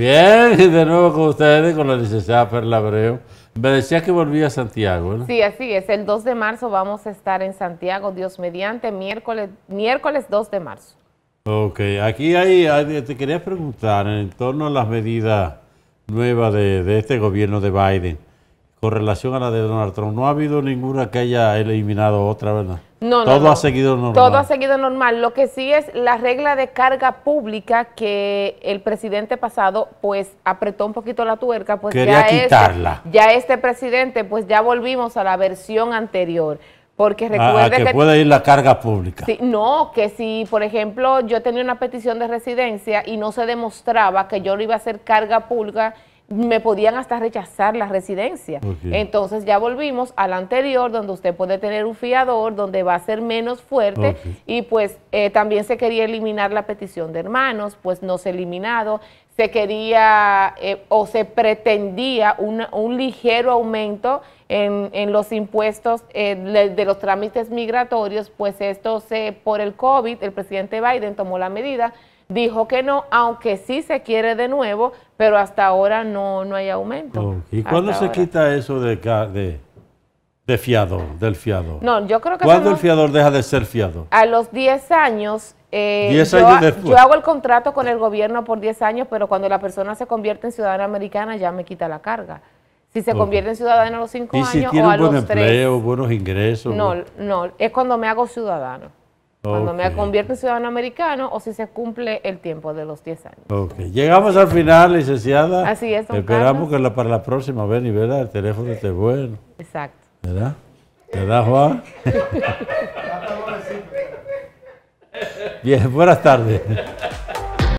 Bien, de nuevo con ustedes, con la licenciada Perla Abreu. Me decía que volvía a Santiago, ¿no? Sí, así es. El 2 de marzo vamos a estar en Santiago, Dios mediante, miércoles, miércoles 2 de marzo. Ok, aquí hay, te quería preguntar en torno a las medidas nuevas de, de, este gobierno de Biden con relación a la de Donald Trump. No ha habido ninguna que haya eliminado otra, ¿verdad? No, Todo ha seguido normal. Todo ha seguido normal. Lo que sí es la regla de carga pública que el presidente pasado pues apretó un poquito la tuerca. Pues Quería ya este- quitarla. Este, ya este presidente pues ya volvimos a la versión anterior. Porque recuerde que, puede ir la carga pública. no, que si, por ejemplo, yo tenía una petición de residencia y no se demostraba que yo lo iba a hacer carga pública me podían hasta rechazar la residencia. Entonces ya volvimos al anterior, donde usted puede tener un fiador, donde va a ser menos fuerte y pues eh, también se quería eliminar la petición de hermanos, pues no se ha eliminado, se quería eh, o se pretendía un ligero aumento en, los impuestos de, eh, de, los trámites migratorios, pues esto se, por el COVID, el presidente Biden tomó la medida dijo que no, aunque sí se quiere de nuevo, pero hasta ahora no, no hay aumento. ¿Y cuándo se quita eso de, de, fiador, del fiado? No, yo creo que... ¿Cuándo el fiador deja de ser fiado? A los 10 años eh, yo, hago el contrato con el gobierno por 10 años, pero cuando la persona se convierte en ciudadana americana ya me quita la carga. Si se convierte en ciudadana a los 5 años o a buen los empleo, buenos ingresos. No, no, es cuando me hago ciudadano cuando me convierte en ciudadano americano o si se cumple el tiempo de los 10 años. Ok, llegamos al final, licenciada. Así Esperamos que para la próxima, ven y vea El teléfono esté bueno. Exacto. ¿Verdad? ¿Verdad, Juan? Bien, buenas tardes.